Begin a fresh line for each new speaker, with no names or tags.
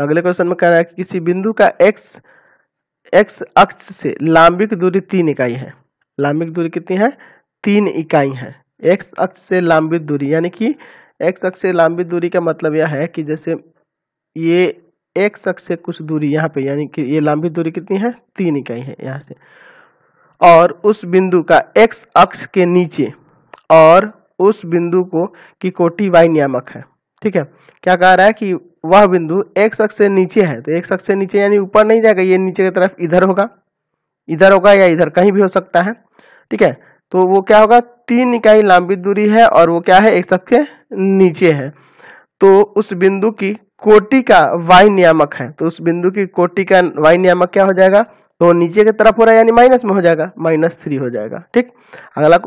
तो अगले क्वेश्चन में कह रहा है कि किसी बिंदु का एक्स एक्स अक्ष से लांबिक दूरी तीन इकाई है लांबिक दूरी कितनी है तीन इकाई है एक्स अक्ष से लांबिक दूरी यानी कि एक्स अक्ष से लांबिक दूरी का मतलब यह है कि जैसे ये एक्स अक्ष से कुछ दूरी यहाँ पे यानी कि ये लांबिक दूरी कितनी है तीन इकाई है यहाँ से और उस बिंदु का एक्स अक्ष के नीचे और उस बिंदु को की कोटी वाई नियामक है ठीक है क्या कह रहा है कि वह बिंदु एक शख्स से नीचे है तो एक शख्स से नीचे यानी ऊपर नहीं जाएगा ये नीचे की तरफ इधर होगा इधर होगा या इधर कहीं भी हो सकता है ठीक है तो वो क्या होगा तीन इकाई लंबी दूरी है और वो क्या है एक शख्स के नीचे है तो उस बिंदु की कोटि का वाई नियामक है तो उस बिंदु की कोटि का वाई नियामक क्या हो जाएगा तो नीचे की तरफ हो रहा है यानी माइनस में हो जाएगा माइनस थ्री हो जाएगा ठीक अगला